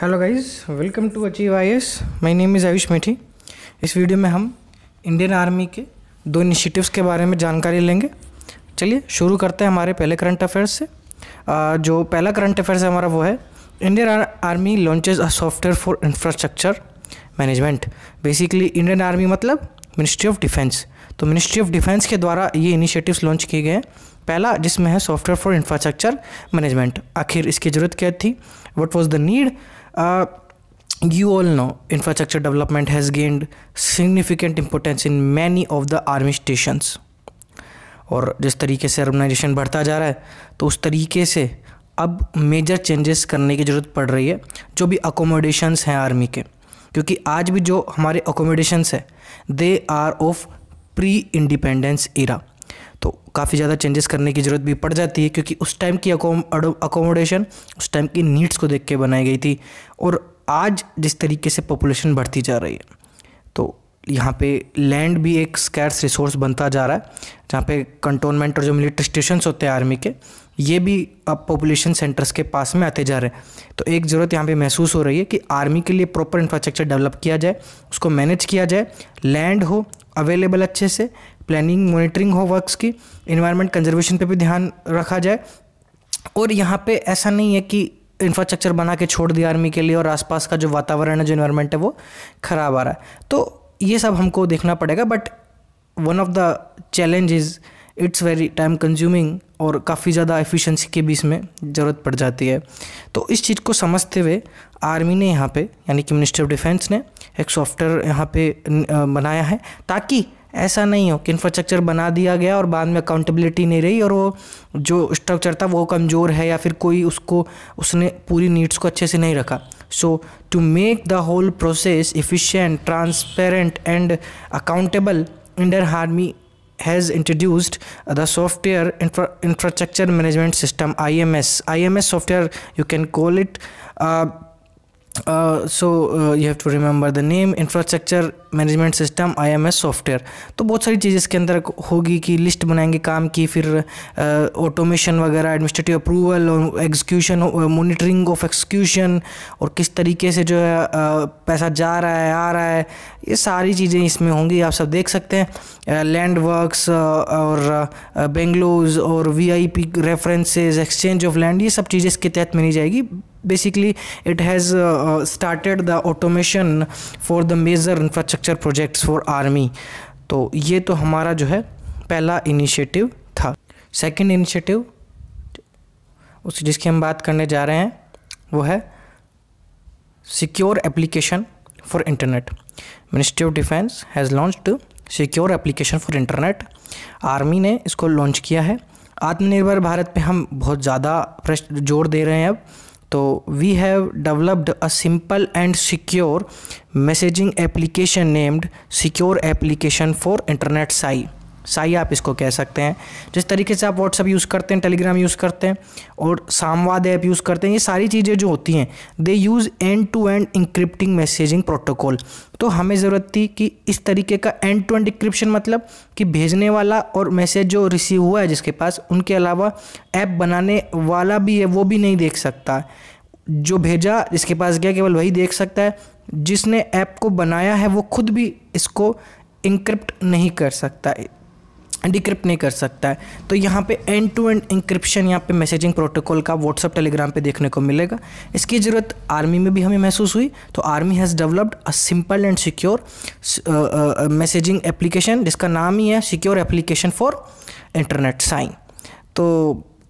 Hello guys welcome to achieve I S my name is Ayush Methi इस video में हम Indian army के दो इनिशिएटिव्स के बारे में जानकारी लेंगे चलिए शुरू करते हैं हमारे पहले करंट अफेयर्स से जो पहला करंट अफेयर्स है हमारा वो है Indian army launches a software for infrastructure management basically Indian army मतलब मिनिस्ट्री ऑफ डिफेंस तो मिनिस्ट्री ऑफ डिफेंस के द्वारा ये इनिशिएटिव्स लॉन्च किए गए हैं पहला जिसमें है सॉफ्टवेयर फॉर इंफ्रास्ट्रक्चर मैनेजमेंट आखिर इसकी ज़रूरत क्या थी what was the need Uh, you all know infrastructure development has gained significant importance in many of the army stations. और जिस तरीके से अर्बनाइजेशन बढ़ता जा रहा है तो उस तरीके से अब मेजर चेंजेस करने की ज़रूरत पड़ रही है जो भी अकोमोडेशंस हैं आर्मी के क्योंकि आज भी जो हमारे अकोमोडेशंस है they are of pre independence era तो काफ़ी ज़्यादा चेंजेस करने की ज़रूरत भी पड़ जाती है क्योंकि उस टाइम की अकोमोडेशन उस टाइम की नीड्स को देख के बनाई गई थी और आज जिस तरीके से पॉपुलेशन बढ़ती जा रही है तो यहाँ पे लैंड भी एक स्कैर्स रिसोर्स बनता जा रहा है जहाँ पे कंटोनमेंट और जो मिलिट्री स्टेशन होते हैं आर्मी के ये भी अब पॉपुलेशन सेंटर्स के पास में आते जा रहे हैं तो एक ज़रूरत यहाँ पे महसूस हो रही है कि आर्मी के लिए प्रॉपर इंफ्रास्ट्रक्चर डेवलप किया जाए उसको मैनेज किया जाए लैंड हो अवेलेबल अच्छे से प्लानिंग मॉनिटरिंग हो वर्क्स की इन्वायरमेंट कंजर्वेशन पे भी ध्यान रखा जाए और यहाँ पे ऐसा नहीं है कि इंफ्रास्ट्रक्चर बना के छोड़ दिया आर्मी के लिए और आसपास का जो वातावरण है जो इन्वायरमेंट है वो ख़राब आ रहा है तो ये सब हमको देखना पड़ेगा but one of the challenge it's very time consuming और काफ़ी ज़्यादा एफिशिएंसी के भी इसमें ज़रूरत पड़ जाती है तो इस चीज़ को समझते हुए आर्मी ने यहाँ पे यानी कि मिनिस्ट्री ऑफ डिफेंस ने एक सॉफ्टवेयर यहाँ पे बनाया है ताकि ऐसा नहीं हो कि इंफ्रास्ट्रक्चर बना दिया गया और बाद में अकाउंटेबिलिटी नहीं रही और वो जो स्ट्रक्चर था वो कमज़ोर है या फिर कोई उसको उसने पूरी नीड्स को अच्छे से नहीं रखा so to make the whole process efficient transparent and accountable Indian army has introduced the software Infra infrastructure management system ims ims software you can call it uh, uh, so uh, you have to remember the name infrastructure management system I software तो बहुत सारी चीज़ इसके अंदर होगी कि list बनाएंगे काम की फिर ऑटोमेशन वगैरह एडमिनिस्ट्रेटिव अप्रूवल और एग्जीक्यूशन मोनिटरिंग ऑफ एक्सक्यूशन और किस तरीके से जो है पैसा जा रहा है आ रहा है ये सारी चीज़ें इसमें होंगी आप सब देख सकते हैं लैंड वर्कस और बेंगलोज और V I P references exchange of land ये सब चीज़ें इसके तहत मिली जाएगी basically it has started the automation for the major infrastructure infrastructure projects for army तो ये तो हमारा जो है पहला इनिशिएटिव था सेकंड इनिशिएटिव उस जिसकी हम बात करने जा रहे हैं वो है secure application for internet ministry of defence has launch secure application for internet army ने इसको लॉन्च किया है आत्मनिर्भर भारत पे हम बहुत ज़्यादा जोर दे रहे हैं अब So we have developed a simple and secure messaging application named Secure Application for Internet SI. सही आप इसको कह सकते हैं जिस तरीके से आप व्हाट्सअप यूज़ करते हैं टेलीग्राम यूज़ करते हैं और सामवाद ऐप यूज़ करते हैं ये सारी चीज़ें जो होती हैं they use end to end encrypting messaging protocol तो हमें ज़रूरत थी कि इस तरीके का एंड टू एंड इंक्रिप्शन मतलब कि भेजने वाला और मैसेज जो रिसीव हुआ है जिसके पास उनके अलावा ऐप बनाने वाला भी है वो भी नहीं देख सकता जो भेजा जिसके पास गया केवल वही देख सकता है जिसने ऐप को बनाया है वो खुद भी इसको इंक्रिप्ट नहीं कर सकता डिक्रिप्ट नहीं कर सकता है तो यहाँ पे एंड टू एंड इंक्रिप्शन यहाँ पे मैसेजिंग प्रोटोकॉल का व्हाट्सअप टेलीग्राम पे देखने को मिलेगा इसकी ज़रूरत आर्मी में भी हमें महसूस हुई तो army has developed a simple and secure messaging application जिसका नाम ही है secure application for internet sign तो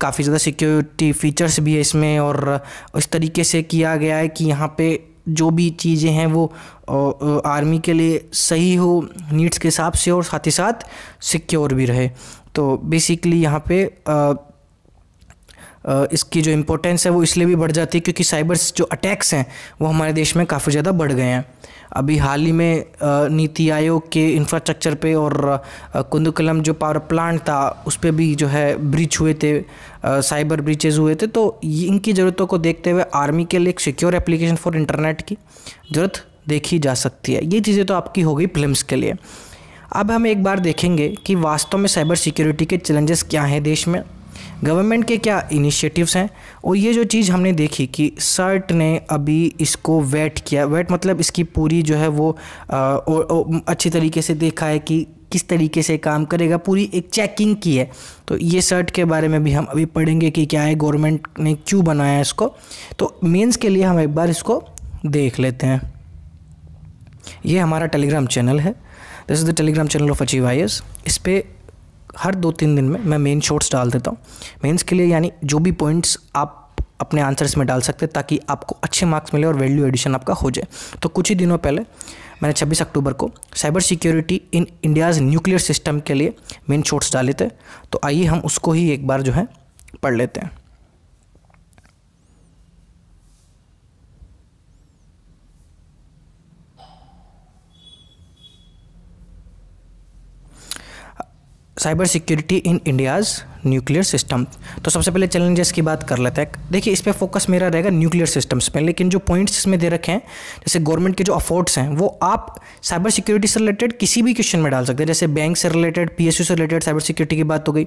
काफ़ी ज़्यादा सिक्योरिटी फीचर्स भी है इसमें और इस तरीके से किया गया है कि यहाँ पे जो भी चीज़ें हैं वो आर्मी के लिए सही हो नीड्स के हिसाब से और साथ ही साथ सिक्योर भी रहे तो बेसिकली यहाँ पे इसकी जो इम्पोर्टेंस है वो इसलिए भी बढ़ जाती है क्योंकि साइबर्स जो अटैक्स हैं वो हमारे देश में काफ़ी ज़्यादा बढ़ गए हैं अभी हाल ही में नीति आयोग के इंफ्रास्ट्रक्चर पे और कुंदकलम जो पावर प्लांट था उस पर भी जो है ब्रिज हुए थे साइबर ब्रिचेज हुए थे तो इनकी ज़रूरतों को देखते हुए आर्मी के लिए एक सिक्योर एप्लीकेशन फॉर इंटरनेट की ज़रूरत देखी जा सकती है ये चीज़ें तो आपकी हो गई फिल्म्स के लिए अब हम एक बार देखेंगे कि वास्तव में साइबर सिक्योरिटी के चैलेंजेस क्या हैं देश में गवर्नमेंट के क्या इनिशिएटिव्स हैं और ये जो चीज़ हमने देखी कि सर्ट ने अभी इसको वेट किया वेट मतलब इसकी पूरी जो है वो आ, अच्छी तरीके से देखा है कि किस तरीके से काम करेगा पूरी एक चेकिंग की है तो ये सर्ट के बारे में भी हम अभी पढ़ेंगे कि क्या है गवर्नमेंट ने क्यों बनाया इसको तो मेंस के लिए हम एक बार इसको देख लेते हैं ये हमारा टेलीग्राम चैनल है this is the Telegram channel of achieve I S इस पर हर दो तीन दिन में मैं मेन शॉर्ट्स डाल देता हूँ मेंस के लिए यानी जो भी पॉइंट्स आप अपने आंसर्स में डाल सकते हैं ताकि आपको अच्छे मार्क्स मिले और वैल्यू एडिशन आपका हो जाए तो कुछ ही दिनों पहले मैंने 26 अक्टूबर को cyber security in India's nuclear system के लिए मेन शॉर्ट्स डाले थे तो आइए हम उसको ही एक बार जो है पढ़ लेते हैं cyber security in India's nuclear system तो सबसे पहले चैलेंजेस की बात कर लेते हैं देखिए इस पर फोकस मेरा रहेगा न्यूक्लियर सिस्टम्स पे लेकिन जो पॉइंट्स इसमें दे रखे हैं जैसे गवर्नमेंट के जो अफोर्ड्स हैं वो आप साइबर सिक्योरिटी से रिलेटेड किसी भी क्वेश्चन में डाल सकते हैं जैसे बैंक से रिलेटेड पी से रिलेटेड साइबर सिक्योरिटी की बात हो गई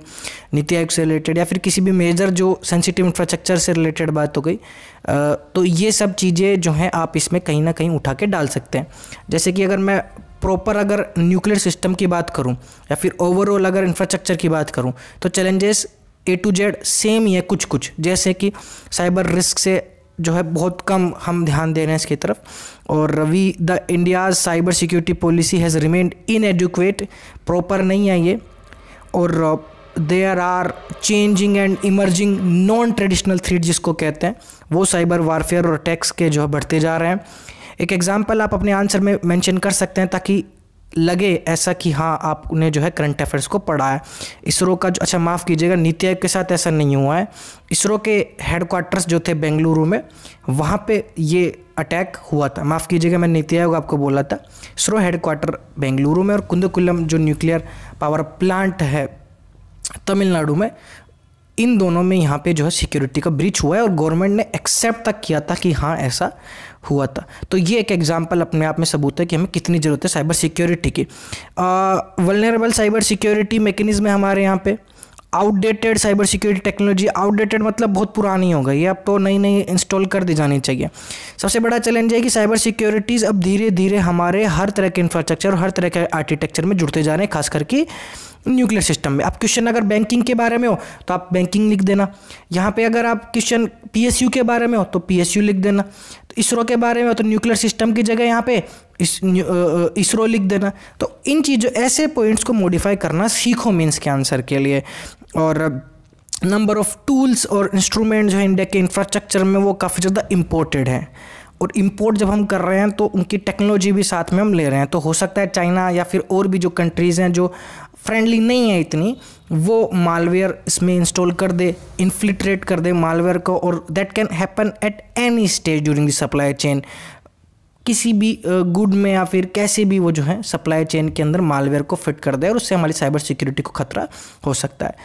नीति आयोग से रिलेटेड या फिर किसी भी मेजर जो सेंसिटिव इंफ्रास्ट्रक्चर से रिलेटेड बात हो गई तो ये सब चीज़ें जो हैं आप इसमें कहीं ना कहीं उठा के डाल सकते हैं जैसे कि अगर मैं प्रॉपर अगर न्यूक्लियर सिस्टम की बात करूँ या फिर ओवरऑल अगर इंफ्रास्ट्रक्चर की बात करूँ तो challenges A to Z same ही है कुछ कुछ जैसे कि साइबर रिस्क से जो है बहुत कम हम ध्यान दे रहे हैं इसकी तरफ और we the India's cyber security policy has remained inadequate proper नहीं है ये और there are changing and emerging non traditional threat जिसको कहते हैं वो साइबर वारफेयर और टैक्स के जो है बढ़ते जा रहे हैं एक एग्ज़ाम्पल आप अपने आंसर में मेंशन कर सकते हैं ताकि लगे ऐसा कि हाँ आपने जो है करंट अफेयर्स को पढ़ा है इसरो का जो अच्छा माफ़ कीजिएगा नीति आयोग के साथ ऐसा नहीं हुआ है इसरो के हेडक्वार्टर्स जो थे बेंगलुरु में वहाँ पे ये अटैक हुआ था माफ़ कीजिएगा मैं नीति आयोग आपको बोला था इसरो हेडक्वार्टर बेंगलुरु में और कुंदकुलम जो न्यूक्लियर पावर प्लांट है तमिलनाडु में इन दोनों में यहाँ पे जो है सिक्योरिटी का ब्रीच हुआ है और गवर्नमेंट ने एक्सेप्ट तक किया था कि हाँ ऐसा हुआ था तो ये एक एग्जाम्पल अपने आप में सबूत है कि हमें कितनी ज़रूरत है साइबर सिक्योरिटी की वलनरेबल साइबर सिक्योरिटी मेकनिज़म है हमारे यहाँ पे outdated cyber security technology outdated मतलब बहुत पुरानी हो गई है अब तो नई नई इंस्टॉल कर दी जानी चाहिए सबसे बड़ा चैलेंज है कि साइबर सिक्योरिटीज़ अब धीरे धीरे हमारे हर तरह के इंफ्रास्ट्रक्चर और हर तरह के आर्किटेक्चर में जुड़ते जा रहे हैं खास करके न्यूक्लियर सिस्टम में अब क्वेश्चन अगर बैंकिंग के बारे में हो तो आप बैंकिंग लिख देना यहाँ पे अगर आप क्वेश्चन पीएसयू के बारे में हो तो पीएसयू लिख देना तो इसरो के बारे में हो तो न्यूक्लियर सिस्टम की जगह यहाँ पे इस इसरो लिख देना तो इन चीज़ों ऐसे पॉइंट्स को मॉडिफाई करना सीखो मीन्स के आंसर के लिए और नंबर ऑफ़ टूल्स और इंस्ट्रूमेंट जो है इंडिया के इंफ्रास्ट्रक्चर में वो काफ़ी ज़्यादा इम्पोर्टेड हैं और इम्पोर्ट जब हम कर रहे हैं तो उनकी टेक्नोलॉजी भी साथ में हम ले रहे हैं तो हो सकता है चाइना या फिर और भी जो कंट्रीज़ हैं जो फ्रेंडली नहीं है इतनी वो मालवेयर इसमें इंस्टॉल कर दे इन्फिल्ट्रेट कर दे मालवेयर को और that can happen at any stage during the supply chain किसी भी गुड में या फिर कैसे भी वो जो है सप्लाई चेन के अंदर मालवेयर को फिट कर दे और उससे हमारी साइबर सिक्योरिटी को खतरा हो सकता है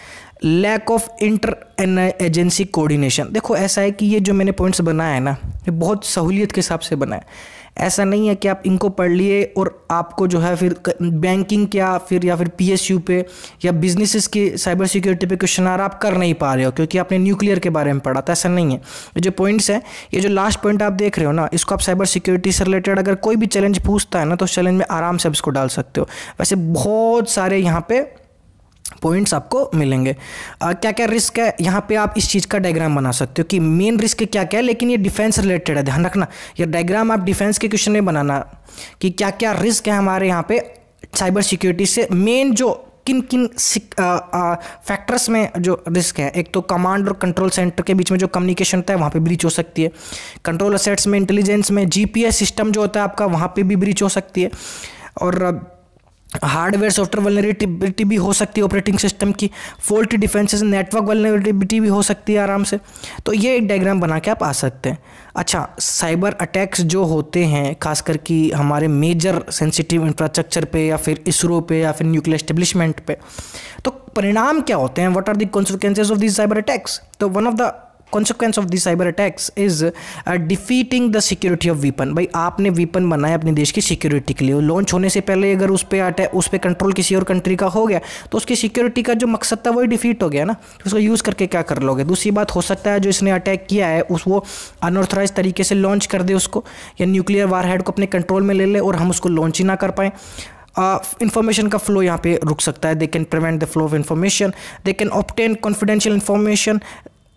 lack of inter agency coordination देखो ऐसा है कि ये जो मैंने पॉइंट्स बनाया है ना ये बहुत सहूलियत के हिसाब से बनाया ऐसा नहीं है कि आप इनको पढ़ लिए और आपको जो है फिर बैंकिंग क्या फिर या फिर पीएसयू पे या बिजनेसेस के साइबर सिक्योरिटी पे क्वेश्चन आर आप कर नहीं पा रहे हो क्योंकि आपने न्यूक्लियर के बारे में पढ़ा था ऐसा नहीं है ये जो पॉइंट्स हैं ये जो लास्ट पॉइंट आप देख रहे हो ना इसको आप साइबर सिक्योरिटी से रिलेटेड अगर कोई भी चैलेंज पूछता है ना तो उस चैलेंज में आराम से आप इसको डाल सकते हो वैसे बहुत सारे यहाँ पर पॉइंट्स आपको मिलेंगे आ, क्या क्या रिस्क है यहाँ पे आप इस चीज़ का डायग्राम बना सकते हो कि मेन रिस्क क्या क्या है लेकिन ये डिफेंस रिलेटेड है ध्यान रखना ये डायग्राम आप डिफेंस के क्वेश्चन में बनाना कि क्या क्या रिस्क है हमारे यहाँ पे साइबर सिक्योरिटी से मेन जो किन किन फैक्टर्स में जो रिस्क है एक तो कमांड और कंट्रोल सेंटर के बीच में जो कम्युनिकेशन होता है वहाँ पे ब्रीच हो सकती है कंट्रोल असेट्स में इंटेलिजेंस में जीपीएस सिस्टम जो होता है आपका वहाँ पे भी ब्रीच हो सकती है और हार्डवेयर सॉफ्टवेयर वलनरेबिलिटी भी हो सकती है ऑपरेटिंग सिस्टम की फॉल्ट डिफेंसेस नेटवर्क वलनरेबिलिटी भी हो सकती है आराम से तो ये एक डायग्राम बना के आप आ सकते हैं अच्छा साइबर अटैक्स जो होते हैं खासकर कि हमारे मेजर सेंसिटिव इंफ्रास्ट्रक्चर पे या फिर इसरो पे या फिर न्यूक्लियर स्टेब्लिशमेंट पे तो परिणाम क्या होते हैं what are the consequences of this cyber attacks तो one of the consequence of this cyber attacks is defeating the security of weapon भाई आपने वीपन बनाया अपने देश की सिक्योरिटी के लिए लॉन्च होने से पहले अगर उस पर अटैक उस पर कंट्रोल किसी और कंट्री का हो गया तो उसकी सिक्योरिटी का जो मकसद था वही डिफीट हो गया ना तो उसको यूज़ करके क्या कर लोगे दूसरी बात हो सकता है जो इसने अटैक किया है उस वो अनऑथराइज तरीके से लॉन्च कर दे उसको या न्यूक्लियर वार हेड को अपने कंट्रोल में ले ले और हम उसको लॉन्च ही ना कर पाएँ इन्फॉर्मेशन uh, का फ्लो यहाँ पे रुक सकता है they can prevent the flow of information they can obtain confidential information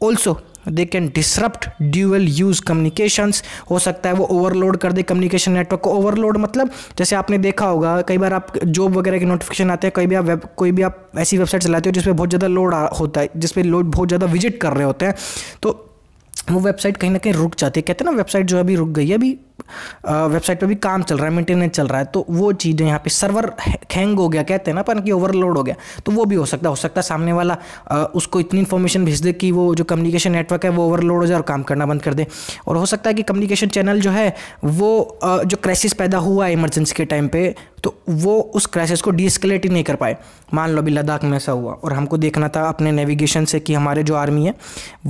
also they can disrupt dual use communications हो सकता है वो ओवरलोड कर दे कम्युनिकेशन नेटवर्क को ओवरलोड मतलब जैसे आपने देखा होगा कई बार आप जॉब वगैरह के नोटिफिकेशन आते हैं कई भी आप वेब कोई भी आप ऐसी वेबसाइट चलाते हो जिसमें बहुत ज़्यादा लोड होता है जिसपे लोड बहुत ज़्यादा विजिट कर रहे होते हैं तो वो वेबसाइट कहीं ना कहीं रुक जाती है कहते हैं ना वेबसाइट जो अभी रुक गई है अभी वेबसाइट पर भी काम चल रहा है मेंटेनेंस चल रहा है तो वो चीज़ें यहाँ पे सर्वर हैंग हो गया कहते हैं ना पर कि ओवरलोड हो गया तो वो भी हो सकता है हो सकता है सामने वाला आ, उसको इतनी इन्फॉर्मेशन भेज दे कि वो जो कम्युनिकेशन नेटवर्क है वो ओवरलोड हो जाए और काम करना बंद कर दे और हो सकता है कि कम्युनिकेशन चैनल जो है वो आ, जो क्राइसिस पैदा हुआ है इमरजेंसी के टाइम पर तो वो उस क्राइसिस को डिस्कलेट ही नहीं कर पाए मान लो अभी लद्दाख में ऐसा हुआ और हमको देखना था अपने नेविगेशन से कि हमारे जो आर्मी है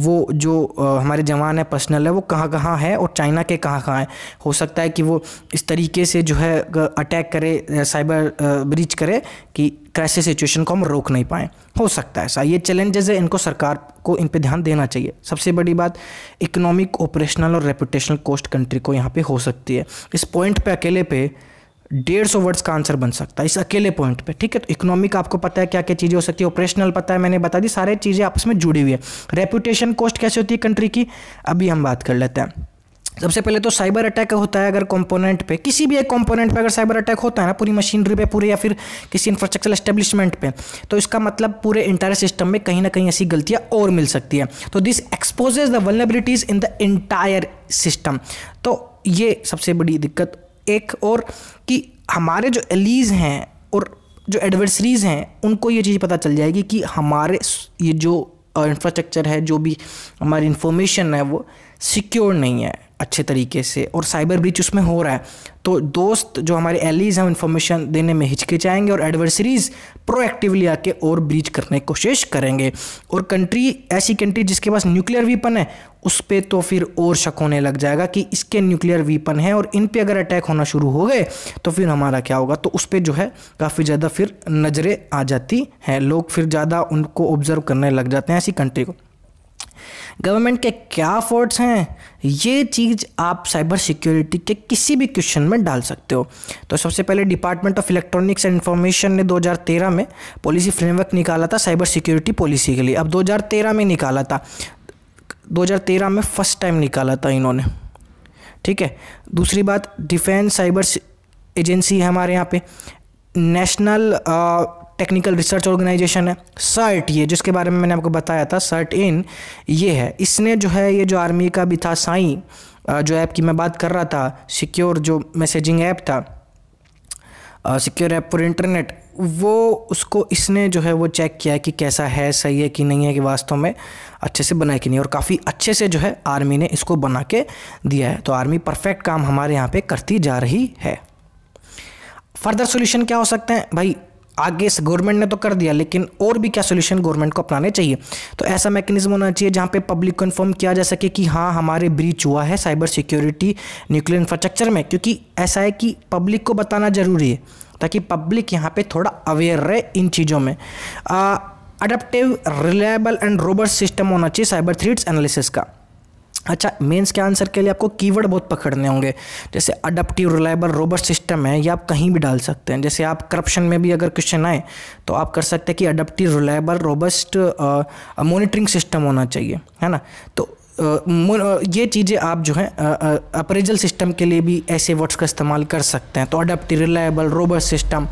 वो जो हमारे जवान है पर्सनल है वो कहाँ कहाँ है और चाइना के कहाँ कहाँ है हो सकता है कि वो इस तरीके से जो है अटैक करे साइबर ब्रीच करे कि क्राइसिस सिचुएशन को हम रोक नहीं पाएँ हो सकता है ऐसा ये चैलेंजेस है इनको सरकार को इन पर ध्यान देना चाहिए सबसे बड़ी बात इकोनॉमिक ऑपरेशनल और रेपुटेशनल कोस्ट कंट्री को यहाँ पर हो सकती है इस पॉइंट पर अकेले पे डेढ़ सौ वर्ड्स का आंसर बन सकता है इस अकेले पॉइंट पे ठीक है तो इकोनॉमिक आपको पता है क्या क्या चीज़ें हो सकती है ऑपरेशनल पता है मैंने बता दी सारे चीज़ें आपस में जुड़ी हुई है रेपुटेशन कॉस्ट कैसे होती है कंट्री की अभी हम बात कर लेते हैं सबसे पहले तो साइबर अटैक होता है अगर कंपोनेंट पे किसी भी एक कंपोनेंट पे अगर साइबर अटैक होता है ना पूरी मशीनरी पे पूरे या फिर किसी इंफ्रास्ट्रक्चर एस्टेब्लिशमेंट पे तो इसका मतलब पूरे इंटायर सिस्टम में कहीं ना कहीं ऐसी गलतियाँ और मिल सकती है तो this exposes the vulnerabilities in the entire system तो ये सबसे बड़ी दिक्कत एक और कि हमारे जो एलीज हैं और जो एडवर्सरीज़ हैं उनको ये चीज़ पता चल जाएगी कि हमारे ये जो इंफ्रास्ट्रक्चर है जो भी हमारी इंफॉर्मेशन है वो सिक्योर नहीं है अच्छे तरीके से और साइबर ब्रीच उसमें हो रहा है तो दोस्त जो हमारे एलिज हैं इन्फॉर्मेशन देने में हिचकिचाएंगे और एडवर्सरीज प्रोएक्टिवली आके और ब्रीच करने की कोशिश करेंगे और कंट्री ऐसी कंट्री जिसके पास न्यूक्लियर वीपन है उस पर तो फिर और शक होने लग जाएगा कि इसके न्यूक्लियर वीपन है और इन पर अगर अटैक होना शुरू हो गए तो फिर हमारा क्या होगा तो उस पर जो है काफ़ी ज़्यादा फिर नज़रें आ जाती हैं लोग फिर ज़्यादा उनको ऑब्ज़र्व करने लग जाते हैं ऐसी कंट्री को गवर्नमेंट के क्या फोर्ट्स हैं ये चीज़ आप साइबर सिक्योरिटी के किसी भी क्वेश्चन में डाल सकते हो तो सबसे पहले department of electronics and information ने 2013 में पॉलिसी फ्रेमवर्क निकाला था साइबर सिक्योरिटी पॉलिसी के लिए अब 2013 में निकाला था 2013 में फर्स्ट टाइम निकाला था इन्होंने ठीक है दूसरी बात डिफेंस साइबर एजेंसी है हमारे यहाँ पे नेशनल टेक्निकल रिसर्च ऑर्गेनाइजेशन है सर्ट ये जिसके बारे में मैंने आपको बताया था सर्ट इन ये है इसने जो है ये जो आर्मी का भी था साई जो ऐप की मैं बात कर रहा था सिक्योर जो मैसेजिंग ऐप था सिक्योर ऐप फॉर इंटरनेट वो उसको इसने जो है वो चेक किया है कि कैसा है सही है कि नहीं है कि वास्तव में अच्छे से बनाए कि नहीं और काफ़ी अच्छे से जो है आर्मी ने इसको बना के दिया है तो आर्मी परफेक्ट काम हमारे यहाँ पे करती जा रही है फर्दर सॉल्यूशन क्या हो सकते हैं भाई आगे से गवर्नमेंट ने तो कर दिया लेकिन और भी क्या सोल्यूशन गवर्नमेंट को अपनाने चाहिए तो ऐसा मैकेनिज्म होना चाहिए जहाँ पे पब्लिक को इन्फॉर्म किया जा सके कि हाँ हमारे ब्रीच हुआ है साइबर सिक्योरिटी न्यूक्लियर इंफ्रास्ट्रक्चर में क्योंकि ऐसा है कि पब्लिक को बताना ज़रूरी है ताकि पब्लिक यहाँ पर थोड़ा अवेयर रहे इन चीज़ों में adaptive reliable and robust system होना चाहिए साइबर थ्रीट्स एनालिसिस का अच्छा मेंस के आंसर के लिए आपको कीवर्ड बहुत पकड़ने होंगे जैसे अडप्टिव रिलायबल रोबस्ट सिस्टम है ये आप कहीं भी डाल सकते हैं जैसे आप करप्शन में भी अगर क्वेश्चन आए तो आप कर सकते हैं कि adaptive reliable robust monitoring system होना चाहिए है ना तो ये चीज़ें आप जो है अप्रेजल सिस्टम के लिए भी ऐसे वर्ड्स का इस्तेमाल कर सकते हैं तो अडप्टिव रिलायबल रोबस्ट सिस्टम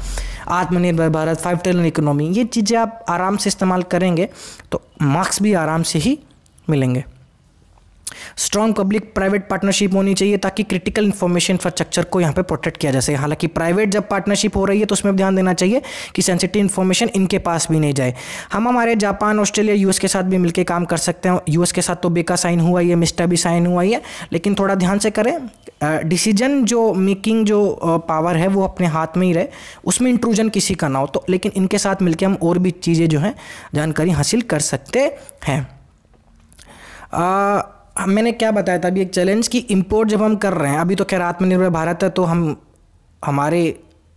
आत्मनिर्भर भारत फाइव टेलन इकोनॉमी ये चीज़ें आप आराम से इस्तेमाल करेंगे तो मार्क्स भी आराम से ही मिलेंगे स्ट्रॉन्ग पब्लिक प्राइवेट पार्टनरशिप होनी चाहिए ताकि क्रिटिकल इन्फॉर्मेशन इंफ्रास्ट्रक्चर को यहाँ पे प्रोटेक्ट किया जा सके हालांकि प्राइवेट जब पार्टनरशिप हो रही है तो उसमें ध्यान देना चाहिए कि सेंसिटिव इन्फॉर्मेशन इनके पास भी नहीं जाए हम हमारे जापान ऑस्ट्रेलिया यूएस के साथ भी मिलकर काम कर सकते हैं यूएस के साथ तो बेका साइन हुआ ही है मिस्टा भी साइन हुआ ही है लेकिन थोड़ा ध्यान से करें डिसीजन जो मेकिंग जो पावर है वो अपने हाथ में ही रहे उसमें इंट्रूजन किसी का ना हो तो लेकिन इनके साथ मिलकर हम और भी चीज़ें जो हैं जानकारी हासिल कर सकते हैं हम मैंने क्या बताया था अभी एक चैलेंज कि इम्पोर्ट जब हम कर रहे हैं अभी तो खैर आत्मनिर्भर भारत है तो हम हमारे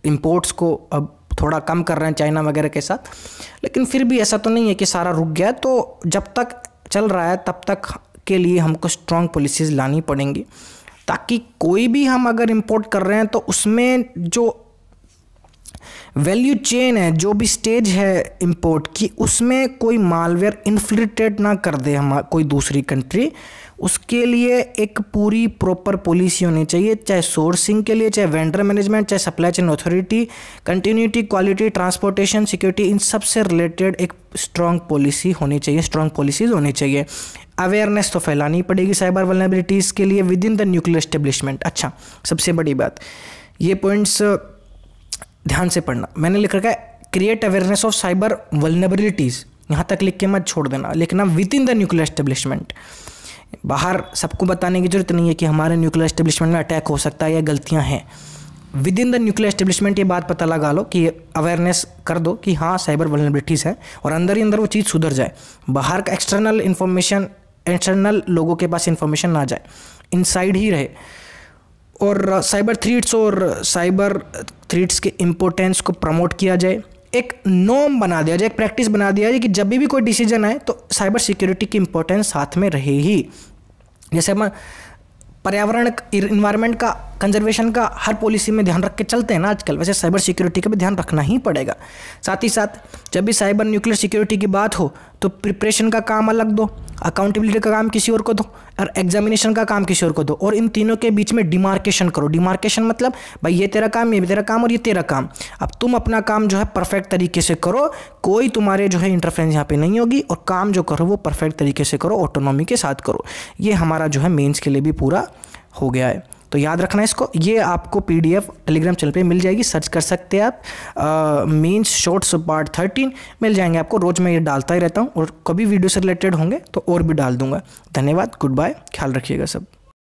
इम्पोर्ट्स को अब थोड़ा कम कर रहे हैं चाइना वगैरह के साथ लेकिन फिर भी ऐसा तो नहीं है कि सारा रुक गया तो जब तक चल रहा है तब तक के लिए हमको स्ट्रॉन्ग पॉलिसीज़ लानी पड़ेंगी ताकि कोई भी हम अगर इम्पोर्ट कर रहे हैं तो उसमें जो वैल्यू चेन है जो भी स्टेज है इंपोर्ट की उसमें कोई मालवेयर इन्फिल्ट्रेट ना कर दे हम कोई दूसरी कंट्री उसके लिए एक पूरी प्रॉपर पॉलिसी होनी चाहिए चाहे सोर्सिंग के लिए चाहे वेंडर मैनेजमेंट चाहे supply chain authority continuity quality transportation security इन सब से रिलेटेड एक स्ट्रॉन्ग पॉलिसी होनी चाहिए स्ट्रॉन्ग पॉलिसीज होनी चाहिए अवेयरनेस तो फैलानी पड़ेगी साइबर वलनेबिलिटीज़ के लिए within the nuclear establishment अच्छा सबसे बड़ी बात ये पॉइंट्स ध्यान से पढ़ना मैंने लिख रखा है create awareness of cyber vulnerabilities यहाँ तक लिख के मत छोड़ देना लिखना within the nuclear establishment बाहर सबको बताने की जरूरत नहीं है कि हमारे न्यूक्लियर स्टेब्लिशमेंट में अटैक हो सकता है या गलतियाँ हैं within the nuclear establishment ये बात पता लगा लो कि अवेयरनेस कर दो कि हाँ साइबर वलनेबिलिटीज़ है और अंदर ही अंदर वो चीज़ सुधर जाए बाहर का एक्सटर्नल इन्फॉर्मेशन एक्सटर्नल लोगों के पास इन्फॉर्मेशन ना जाए इनसाइड ही रहे और साइबर थ्रीट्स और साइबर थ्रीट्स के इम्पोर्टेंस को प्रमोट किया जाए एक नॉम बना दिया जाए एक प्रैक्टिस बना दिया जाए कि जब भी कोई डिसीजन आए तो साइबर सिक्योरिटी की इम्पोर्टेंस साथ में रहे ही जैसे हम पर्यावरण इन्वायरमेंट का कंजर्वेशन का हर पॉलिसी में ध्यान रख के चलते हैं ना आजकल वैसे साइबर सिक्योरिटी का भी ध्यान रखना ही पड़ेगा साथ ही साथ जब भी साइबर न्यूक्लियर सिक्योरिटी की बात हो तो प्रिपरेशन का काम अलग दो अकाउंटेबिलिटी का काम किसी और को दो और एग्जामिनेशन का काम किसी और को दो और इन तीनों के बीच में डिमार्केशन करो डिमार्केशन मतलब भाई ये तेरा काम ये भी तेरा काम और ये तेरा काम अब तुम अपना काम जो है परफेक्ट तरीके से करो कोई तुम्हारे जो है इंटरफ्रेंस यहाँ पे नहीं होगी और काम जो करो वो परफेक्ट तरीके से करो ऑटोनॉमी के साथ करो ये हमारा जो है मेन्स के लिए भी पूरा हो गया है तो याद रखना इसको ये आपको P D F Telegram channel पर मिल जाएगी सर्च कर सकते हैं आप मीन्स शॉर्ट्स पार्ट थर्टीन मिल जाएंगे आपको रोज़ मैं ये डालता ही रहता हूँ और कभी वीडियो से रिलेटेड होंगे तो और भी डाल दूंगा धन्यवाद गुड बाय ख्याल रखिएगा सब